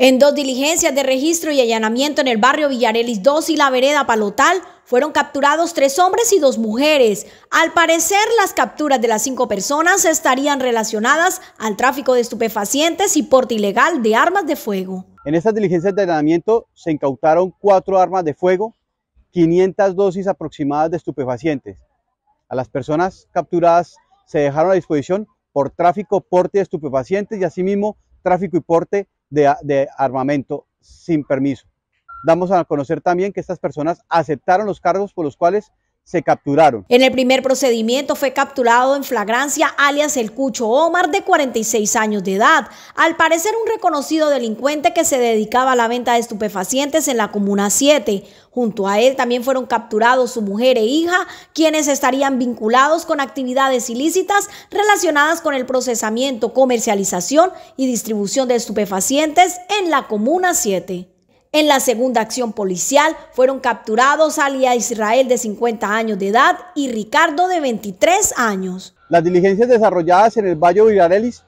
En dos diligencias de registro y allanamiento en el barrio Villarelis 2 y la vereda Palotal, fueron capturados tres hombres y dos mujeres. Al parecer, las capturas de las cinco personas estarían relacionadas al tráfico de estupefacientes y porte ilegal de armas de fuego. En estas diligencias de allanamiento se incautaron cuatro armas de fuego, 500 dosis aproximadas de estupefacientes. A las personas capturadas se dejaron a disposición por tráfico, porte de estupefacientes y asimismo tráfico y porte de, armamento sin permiso. Damos a conocer también que estas personas aceptaron los cargos por los cuales se capturaron. En el primer procedimiento fue capturado en flagrancia alias el Cucho Omar de 46 años de edad, al parecer un reconocido delincuente que se dedicaba a la venta de estupefacientes en la Comuna 7. Junto a él también fueron capturados su mujer e hija, quienes estarían vinculados con actividades ilícitas relacionadas con el procesamiento, comercialización y distribución de estupefacientes en la Comuna 7. En la segunda acción policial fueron capturados Alia Israel de 50 años de edad y Ricardo de 23 años. Las diligencias desarrolladas en el Valle Virarelis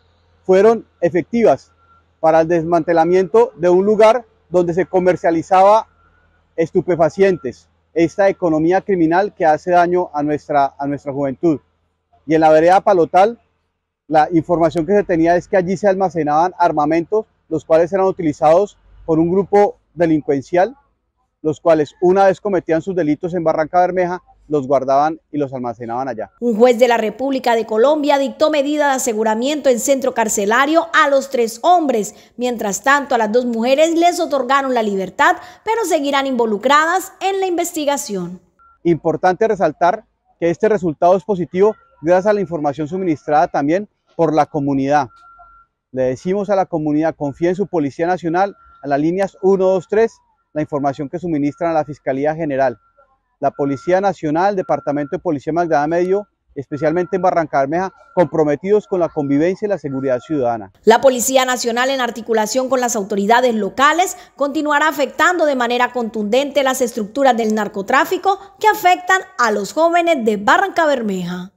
fueron efectivas para el desmantelamiento de un lugar donde se comercializaba estupefacientes, esta economía criminal que hace daño a nuestra, a nuestra juventud. Y en la vereda Palotal, la información que se tenía es que allí se almacenaban armamentos, los cuales eran utilizados por un grupo delincuencial, los cuales una vez cometían sus delitos en Barranca Bermeja, los guardaban y los almacenaban allá. Un juez de la República de Colombia dictó medida de aseguramiento en centro carcelario a los tres hombres. Mientras tanto, a las dos mujeres les otorgaron la libertad, pero seguirán involucradas en la investigación. Importante resaltar que este resultado es positivo gracias a la información suministrada también por la comunidad. Le decimos a la comunidad, confía en su Policía Nacional, a las líneas 3, la información que suministran a la Fiscalía General, la Policía Nacional, Departamento de Policía Magdalena Medio, especialmente en Barranca Bermeja, comprometidos con la convivencia y la seguridad ciudadana. La Policía Nacional, en articulación con las autoridades locales, continuará afectando de manera contundente las estructuras del narcotráfico que afectan a los jóvenes de Barranca Bermeja.